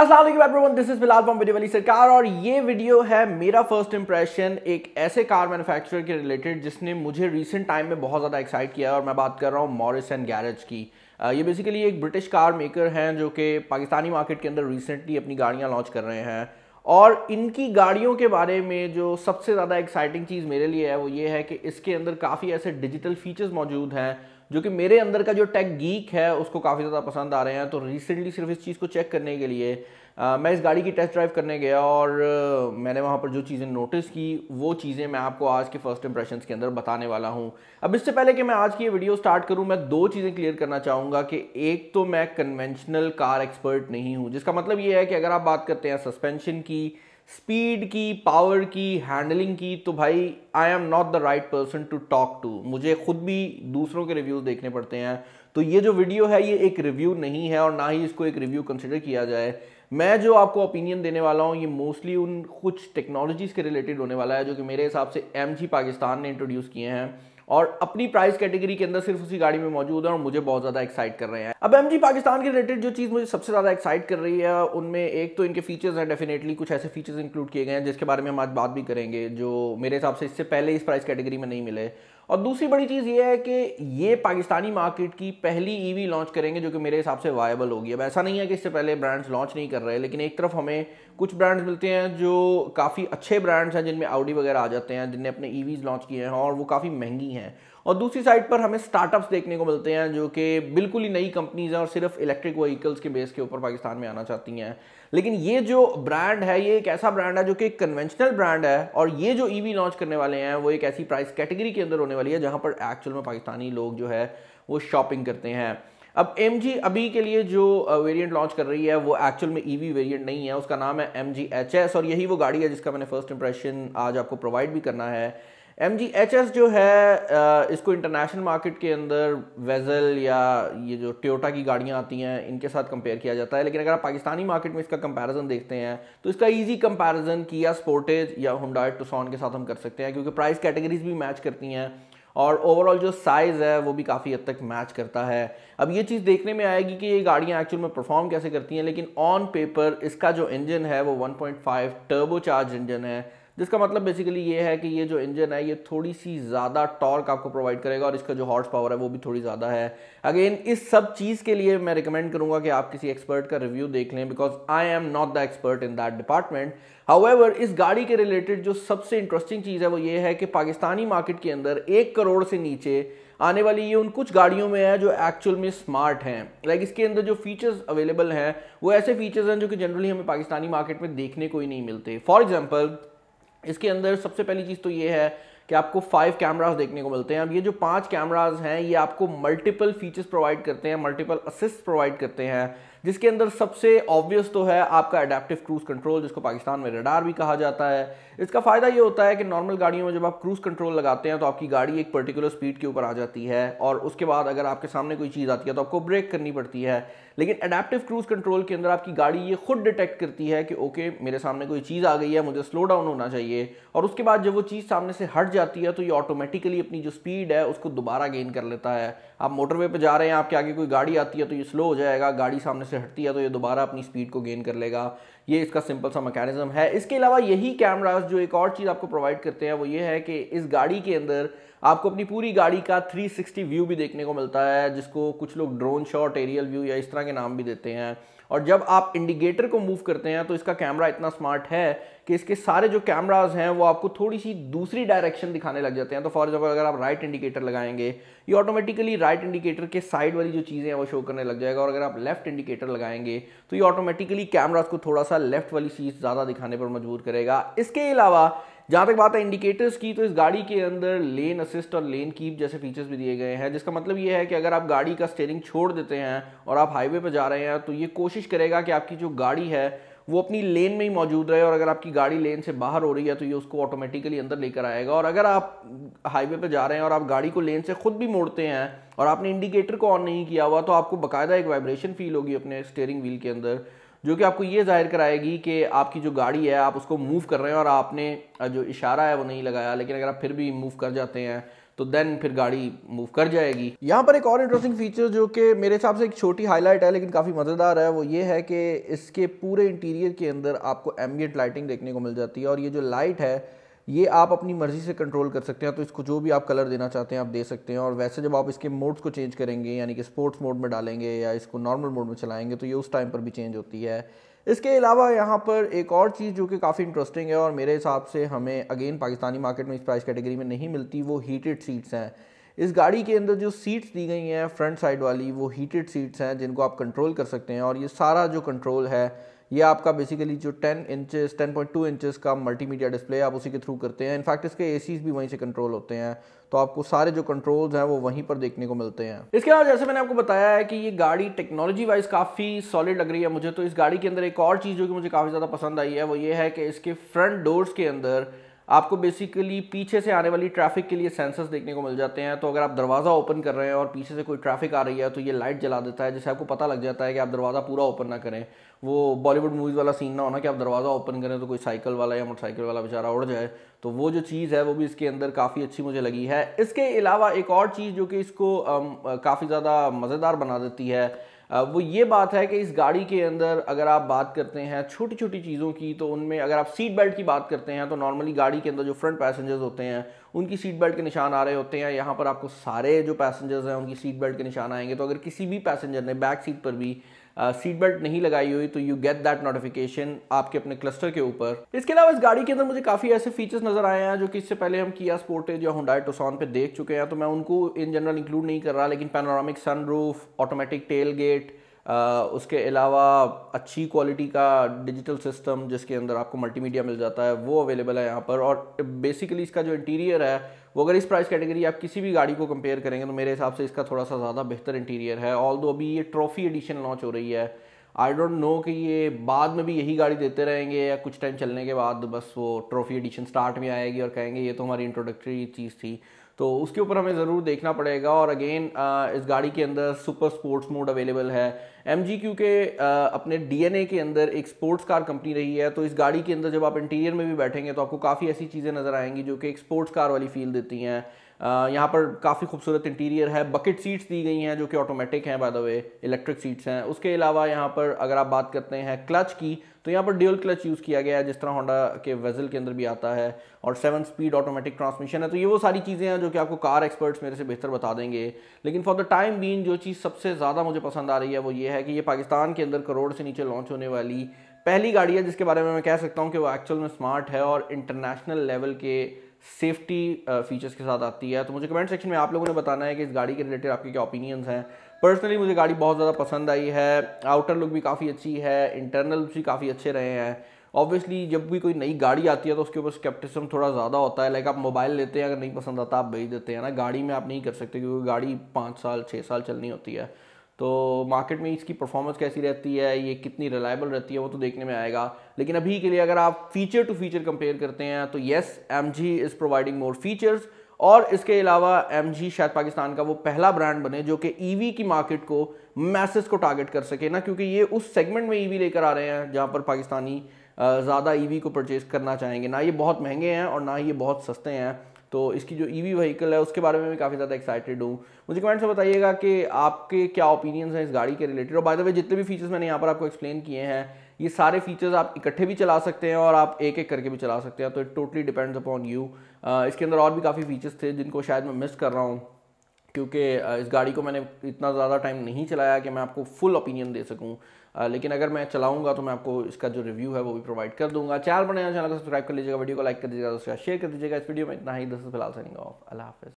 everyone this is Bilal from video वाली सरकार और ये वीडियो है मेरा फर्स्ट इंप्रेशन एक ऐसे कार मैन्युफैक्चरर के रिलेटेड जिसने मुझे रीसेंट टाइम में बहुत ज़्यादा एक्साइट किया है और मैं बात कर रहा हूँ मॉरिस एंड गैरेज की ये बेसिकली एक ब्रिटिश कार मेकर हैं जो कि पाकिस्तानी मार्केट के अंदर रिसेंटली अपनी गाड़ियाँ लॉन्च कर रहे हैं और इनकी गाड़ियों के बारे में जो सबसे ज़्यादा एक्साइटिंग चीज़ मेरे लिए है वो ये है कि इसके अंदर काफ़ी ऐसे डिजिटल फीचर्स मौजूद हैं जो कि मेरे अंदर का जो टेक गीक है उसको काफ़ी ज़्यादा पसंद आ रहे हैं तो रिसेंटली सिर्फ इस चीज़ को चेक करने के लिए आ, मैं इस गाड़ी की टेस्ट ड्राइव करने गया और मैंने वहाँ पर जो चीज़ें नोटिस की वो चीज़ें मैं आपको आज के फर्स्ट इंप्रेशन के अंदर बताने वाला हूँ अब इससे पहले कि मैं आज की ये वीडियो स्टार्ट करूँ मैं दो चीज़ें क्लियर करना चाहूँगा कि एक तो मैं कन्वेंशनल कार एक्सपर्ट नहीं हूँ जिसका मतलब ये है कि अगर आप बात करते हैं सस्पेंशन की स्पीड की पावर की हैंडलिंग की तो भाई I am not the right person to talk to मुझे खुद भी दूसरों के रिव्यूज़ देखने पड़ते हैं तो ये जो वीडियो है ये एक रिव्यू नहीं है और ना ही इसको एक रिव्यू कंसिडर किया जाए मैं जो आपको ओपिनियन देने वाला हूँ ये मोस्टली उन कुछ टेक्नोलॉजीज़ के रिलेटेड होने वाला है जो कि मेरे हिसाब से एम पाकिस्तान ने इंट्रोड्यूस किए हैं और अपनी प्राइस कैटेगरी के अंदर सिर्फ उसी गाड़ी में मौजूद है और मुझे बहुत ज़्यादा एक्साइट कर रहे हैं अब एम पाकिस्तान के रिलेटेड जो चीज़ मुझे सबसे ज़्यादा एक्साइट कर रही है उनमें एक तो इनके फीचर्स हैं डेफिनेटली कुछ ऐसे फीचर्स इंक्लूड किए गए हैं जिसके बारे में हम आज बात भी करेंगे जो मेरे हिसाब से इससे पहले इस प्राइस कैटेगरी में नहीं मिले और दूसरी बड़ी चीज़ ये है कि ये पाकिस्तानी मार्केट की पहली ईवी e लॉन्च करेंगे जो कि मेरे हिसाब से वायबल होगी अब ऐसा नहीं है कि इससे पहले ब्रांड्स लॉन्च नहीं कर रहे लेकिन एक तरफ हमें कुछ ब्रांड्स मिलते हैं जो काफ़ी अच्छे ब्रांड्स हैं जिनमें आउडी वगैरह आ जाते हैं जिनने अपने ईवीज e लॉन्च किए हैं और वो काफ़ी महंगी हैं और दूसरी साइड पर हमें स्टार्टअप्स देखने को मिलते हैं जो कि बिल्कुल ही नई कंपनीज हैं और सिर्फ इलेक्ट्रिक वहीकल्स के बेस के ऊपर पाकिस्तान में आना चाहती हैं लेकिन ये जो ब्रांड है ये एक ऐसा ब्रांड है जो कि एक कन्वेंशनल ब्रांड है और ये जो ईवी लॉन्च करने वाले हैं वो एक ऐसी प्राइस कैटेगरी के अंदर होने वाली है जहाँ पर एक्चुअल में पाकिस्तानी लोग जो है वो शॉपिंग करते हैं अब एम अभी के लिए जो वेरिएंट लॉन्च कर रही है वो एक्चुअल में ईवी वेरिएंट नहीं है उसका नाम है एम और यही वो गाड़ी है जिसका मैंने फर्स्ट इंप्रेशन आज आपको प्रोवाइड भी करना है एम जी एच एस जो है इसको इंटरनेशनल मार्केट के अंदर वेजल या ये जो टोयोटा की गाड़ियाँ आती हैं इनके साथ कंपेयर किया जाता है लेकिन अगर आप पाकिस्तानी मार्केट में इसका कंपैरिजन देखते हैं तो इसका इजी कंपैरिजन किया स्पोर्टेज या हुडाइट टूसॉन के साथ हम कर सकते हैं क्योंकि प्राइस कैटेगरीज भी मैच करती हैं और ओवरऑल जो साइज़ है वो भी काफ़ी हद तक मैच करता है अब ये चीज़ देखने में आएगी कि ये गाड़ियाँ एक्चुअल में परफॉर्म कैसे करती हैं लेकिन ऑन पेपर इसका जो इंजन है वो वन पॉइंट इंजन है जिसका मतलब बेसिकली ये है कि ये जो इंजन है ये थोड़ी सी ज़्यादा टॉर्क आपको प्रोवाइड करेगा और इसका जो हॉर्स पावर है वो भी थोड़ी ज़्यादा है अगेन इस सब चीज़ के लिए मैं रिकमेंड करूँगा कि आप किसी एक्सपर्ट का रिव्यू देख लें because I am not the expert in that department however इस गाड़ी के रिलेटेड जो सबसे इंटरेस्टिंग चीज़ है वो ये है कि पाकिस्तानी मार्केट के अंदर एक करोड़ से नीचे आने वाली ये उन कुछ गाड़ियों में है जो एक्चुअल में स्मार्ट हैं लाइक इसके अंदर जो फीचर्स अवेलेबल हैं वो ऐसे फीचर्स हैं जो कि जनरली हमें पाकिस्तानी मार्केट में देखने को ही नहीं मिलते फॉर एग्जाम्पल इसके अंदर सबसे पहली चीज़ तो ये है कि आपको फाइव कैमरास देखने को मिलते हैं अब ये जो पांच कैमरास हैं ये आपको मल्टीपल फीचर्स प्रोवाइड करते हैं मल्टीपल असिस्ट प्रोवाइड करते हैं जिसके अंदर सबसे ऑब्वियस तो है आपका अडेप्टिव क्रूज कंट्रोल जिसको पाकिस्तान में रडार भी कहा जाता है इसका फ़ायदा ये होता है कि नॉर्मल गाड़ियों में जब आप क्रूज़ कंट्रोल लगाते हैं तो आपकी गाड़ी एक पर्टिकुलर स्पीड के ऊपर आ जाती है और उसके बाद अगर आपके सामने कोई चीज़ आती है तो आपको ब्रेक करनी पड़ती है लेकिन अडेप्टिव क्रूज कंट्रोल के अंदर आपकी गाड़ी ये खुद डिटेक्ट करती है कि ओके मेरे सामने कोई चीज़ आ गई है मुझे स्लो डाउन होना चाहिए और उसके बाद जब वो चीज़ सामने से हट जाती है तो ये ऑटोमेटिकली अपनी जो स्पीड है उसको दोबारा गेन कर लेता है आप मोटरवे पर जा रहे हैं आपके आगे कोई गाड़ी आती है तो ये स्लो हो जाएगा गाड़ी सामने से हटती है तो ये दोबारा अपनी स्पीड को गेन कर लेगा ये इसका सिंपल सा मैकेनिज्म है इसके अलावा यही कैमराज जो एक और चीज़ आपको प्रोवाइड करते हैं वो ये है कि इस गाड़ी के अंदर आपको अपनी पूरी गाड़ी का 360 व्यू भी देखने को मिलता है जिसको कुछ लोग ड्रोन शॉट एरियल व्यू या इस तरह के नाम भी देते हैं और जब आप इंडिकेटर को मूव करते हैं तो इसका कैमरा इतना स्मार्ट है कि इसके सारे जो कैमराज हैं वो आपको थोड़ी सी दूसरी डायरेक्शन दिखाने लग जाते हैं तो फॉर एग्जाम्पल अगर आप राइट इंडिकेटर लगाएंगे ये ऑटोमेटिकली राइट इंडिकेटर के साइड वाली जो चीज़ें हैं वो शो करने लग जाएगा और अगर आप लेफ्ट इंडिकेटर लगाएंगे तो ये ऑटोमेटिकली कैमराज को थोड़ा सा लेफ्ट वाली चीज़ ज़्यादा दिखाने पर मजबूर करेगा इसके अलावा जहाँ तक बात है इंडिकेटर्स की तो इस गाड़ी के अंदर लेन असिस्ट और लेन कीप जैसे फीचर्स भी दिए गए हैं जिसका मतलब ये है कि अगर आप गाड़ी का स्टेयरिंग छोड़ देते हैं और आप हाईवे पर जा रहे हैं तो ये कोशिश करेगा कि आपकी जो गाड़ी है वो अपनी लेन में ही मौजूद रहे और अगर आपकी गाड़ी लेन से बाहर हो रही है तो ये उसको ऑटोमेटिकली अंदर लेकर आएगा और अगर आप हाईवे पर जा रहे हैं और आप गाड़ी को लेन से खुद भी मोड़ते हैं और आपने इंडिकेटर को ऑन नहीं किया हुआ तो आपको बाकायदा एक वाइब्रेशन फील होगी अपने स्टेयरिंग व्हील के अंदर जो कि आपको ये जाहिर कराएगी कि आपकी जो गाड़ी है आप उसको मूव कर रहे हैं और आपने जो इशारा है वो नहीं लगाया लेकिन अगर आप फिर भी मूव कर जाते हैं तो देन फिर गाड़ी मूव कर जाएगी यहाँ पर एक और इंटरेस्टिंग फीचर जो कि मेरे हिसाब से एक छोटी हाईलाइट है लेकिन काफ़ी मज़ेदार है वो ये है कि इसके पूरे इंटीरियर के अंदर आपको एम्बियट लाइटिंग देखने को मिल जाती है और ये जो लाइट है ये आप अपनी मर्ज़ी से कंट्रोल कर सकते हैं तो इसको जो भी आप कलर देना चाहते हैं आप दे सकते हैं और वैसे जब आप इसके मोड्स को चेंज करेंगे यानी कि स्पोर्ट्स मोड में डालेंगे या इसको नॉर्मल मोड में चलाएंगे तो ये उस टाइम पर भी चेंज होती है इसके अलावा यहाँ पर एक और चीज़ जो कि काफ़ी इंटरेस्टिंग है और मेरे हिसाब से हमें अगेन पाकिस्तानी मार्केट में इस प्राइस कैटेगरी में नहीं मिलती वो हीटेड सीट्स हैं इस गाड़ी के अंदर जो सीट्स दी गई हैं फ्रंट साइड वाली वो हीटेड सीट्स हैं जिनको आप कंट्रोल कर सकते हैं और ये सारा जो कंट्रोल है ये आपका बेसिकली जो 10 इंचेस 10.2 इंचेस का मल्टीमीडिया डिस्प्ले आप उसी के थ्रू करते हैं इनफैक्ट इसके एसीज भी वहीं से कंट्रोल होते हैं तो आपको सारे जो कंट्रोल्स हैं वो वहीं पर देखने को मिलते हैं इसके अलावा जैसे मैंने आपको बताया है कि ये गाड़ी टेक्नोलॉजी वाइज काफ़ी सॉलिड लग रही है मुझे तो इस गाड़ी के अंदर एक और चीज़ जो कि मुझे काफ़ी ज़्यादा पसंद आई है वो ये है कि इसके फ्रंट डोर्स के अंदर आपको बेसिकली पीछे से आने वाली ट्रैफिक के लिए सेंसर्स देखने को मिल जाते हैं तो अगर आप दरवाज़ा ओपन कर रहे हैं और पीछे से कोई ट्रैफिक आ रही है तो ये लाइट जला देता है जिससे आपको पता लग जाता है कि आप दरवाज़ा पूरा ओपन ना करें वो बॉलीवुड मूवीज़ वाला सीन ना होना कि आप दरवाज़ा ओपन करें तो कोई साइकिल वाला या मोटरसाइकिल वाला बेचारा उड़ जाए तो वो जो चीज़ है वो भी इसके अंदर काफ़ी अच्छी मुझे लगी है इसके अलावा एक और चीज़ जो कि इसको काफ़ी ज़्यादा मज़ेदार बना देती है वो ये बात है कि इस गाड़ी के अंदर अगर आप बात करते हैं छोटी छोटी चीज़ों की तो उनमें अगर आप सीट बेल्ट की बात करते हैं तो नॉर्मली गाड़ी के अंदर जो फ्रंट पैसेंजर्स होते हैं उनकी सीट बेल्ट के निशान आ रहे होते हैं यहाँ पर आपको सारे जो पैसेंजर्स हैं उनकी सीट बेल्ट के निशान आएंगे तो अगर किसी भी पैसेंजर ने बैक सीट पर भी सीट बेल्ट नहीं लगाई हुई तो यू गेट दैट नोटिफिकेशन आपके अपने क्लस्टर के ऊपर इसके अलावा इस गाड़ी के अंदर मुझे काफ़ी ऐसे फीचर्स नजर आए हैं जो कि इससे पहले हम किया स्पोर्टेज या हुडाई टोसॉन पे देख चुके हैं तो मैं उनको इन जनरल इंक्लूड नहीं कर रहा लेकिन panoramic sunroof automatic tailgate उसके अलावा अच्छी क्वालिटी का डिजिटल सिस्टम जिसके अंदर आपको मल्टीमीडिया मिल जाता है वो अवेलेबल है यहाँ पर और बेसिकली इसका जो इंटीरियर है वो अगर इस प्राइस कैटेगरी आप किसी भी गाड़ी को कंपेयर करेंगे तो मेरे हिसाब से इसका थोड़ा सा ज़्यादा बेहतर इंटीरियर है ऑल दो अभी ये ट्रॉफी एडिशन लॉन्च हो रही है आई डोंट नो कि ये बाद में भी यही गाड़ी देते रहेंगे या कुछ टाइम चलने के बाद बस वो ट्रॉफी एडिशन स्टार्ट में आएगी और कहेंगे ये तो हमारी इंट्रोडक्टरी चीज़ थी तो उसके ऊपर हमें ज़रूर देखना पड़ेगा और अगेन uh, इस गाड़ी के अंदर सुपर स्पोर्ट्स मोड अवेलेबल है एम जी के uh, अपने ए के अंदर एक स्पोर्ट्स कार कंपनी रही है तो इस गाड़ी के अंदर जब आप इंटीरियर में भी बैठेंगे तो आपको काफ़ी ऐसी चीज़ें नज़र आएंगी जो कि एक स्पोर्ट्स कार वाली फील देती हैं uh, यहाँ पर काफ़ी खूबसूरत इंटीरियर है बकेट सीट्स दी गई हैं जो कि ऑटोमेटिक हैं by the way electric seats हैं उसके अलावा यहाँ पर अगर आप बात करते हैं क्लच की तो यहाँ पर ड्यूल क्लच यूज़ किया गया है जिस तरह होंडा के वेजल के अंदर भी आता है और सेवन स्पीड ऑटोमेटिक ट्रांसमिशन है तो ये वो सारी चीज़ें हैं जो कि आपको कार एक्सपर्ट्स मेरे से बेहतर बता देंगे लेकिन फॉर द टाइम बीन जो चीज़ सबसे ज़्यादा मुझे पसंद आ रही है वो ये है कि ये पाकिस्तान के अंदर करोड़ से नीचे लॉन्च होने वाली पहली गाड़ी है जिसके बारे में मैं कह सकता हूँ कि वो एक्चुअल में स्मार्ट है और इंटरनेशनल लेवल के सेफ्टी फीचर्स के साथ आती है तो मुझे कमेंट सेक्शन में आप लोगों ने बताना है कि इस गाड़ी के रिलेटेड आपके क्या ओपिनियंस हैं पर्सनली मुझे गाड़ी बहुत ज़्यादा पसंद आई है आउटर लुक भी काफ़ी अच्छी है इंटरनल भी काफ़ी अच्छे रहे हैं ऑब्वियसली जब भी कोई नई गाड़ी आती है तो उसके ऊपर स्केप्टिसम थोड़ा ज़्यादा होता है लाइक आप मोबाइल लेते हैं अगर नहीं पसंद आता आप भेज देते हैं ना गाड़ी में आप नहीं कर सकते क्योंकि गाड़ी पाँच साल छः साल चलनी होती है तो मार्केट में इसकी परफॉर्मेंस कैसी रहती है ये कितनी रिलायबल रहती है वो तो देखने में आएगा लेकिन अभी के लिए अगर आप फीचर टू फीचर कंपेयर करते हैं तो yes M G is providing more features और इसके अलावा एम शायद पाकिस्तान का वो पहला ब्रांड बने जो कि ईवी e की मार्केट को मैसेज को टारगेट कर सके ना क्योंकि ये उस सेगमेंट में ईवी e लेकर आ रहे हैं जहाँ पर पाकिस्तानी ज़्यादा ईवी e को परचेज़ करना चाहेंगे ना ये बहुत महंगे हैं और ना ये बहुत सस्ते हैं तो इसकी जो ईवी व्हीकल है उसके बारे में मैं काफ़ी ज़्यादा एक्साइटेड हूँ मुझे कमेंट से बताइएगा कि आपके क्या ओपिनियंस हैं इस गाड़ी के रिलेटेड और बाय द वे जितने भी फीचर्स मैंने यहाँ पर आपको एक्सप्लेन किए हैं ये सारे फीचर्स आप इकट्ठे भी चला सकते हैं और आप एक एक करके भी चला सकते हैं तो it totally depends upon you इसके अंदर और भी काफ़ी फीचर्स थे जिनको शायद मैं मिस कर रहा हूँ क्योंकि uh, इस गाड़ी को मैंने इतना ज़्यादा टाइम नहीं चलाया कि मैं आपको फुल ओपिनियन दे सकूँ uh, लेकिन अगर मैं चलाऊंगा तो मैं आपको इसका जो रिव्यू है वो भी प्रोवाइड कर दूंगा चैनल बनाया चैनल को सब्सक्राइब कर लीजिएगा वीडियो को लाइक कर दीजिएगा उसका शेयर कर दीजिएगा इस वीडियो में इतना ही दस फिलहाल सैनिंग ऑफ अल्लाह हाफ़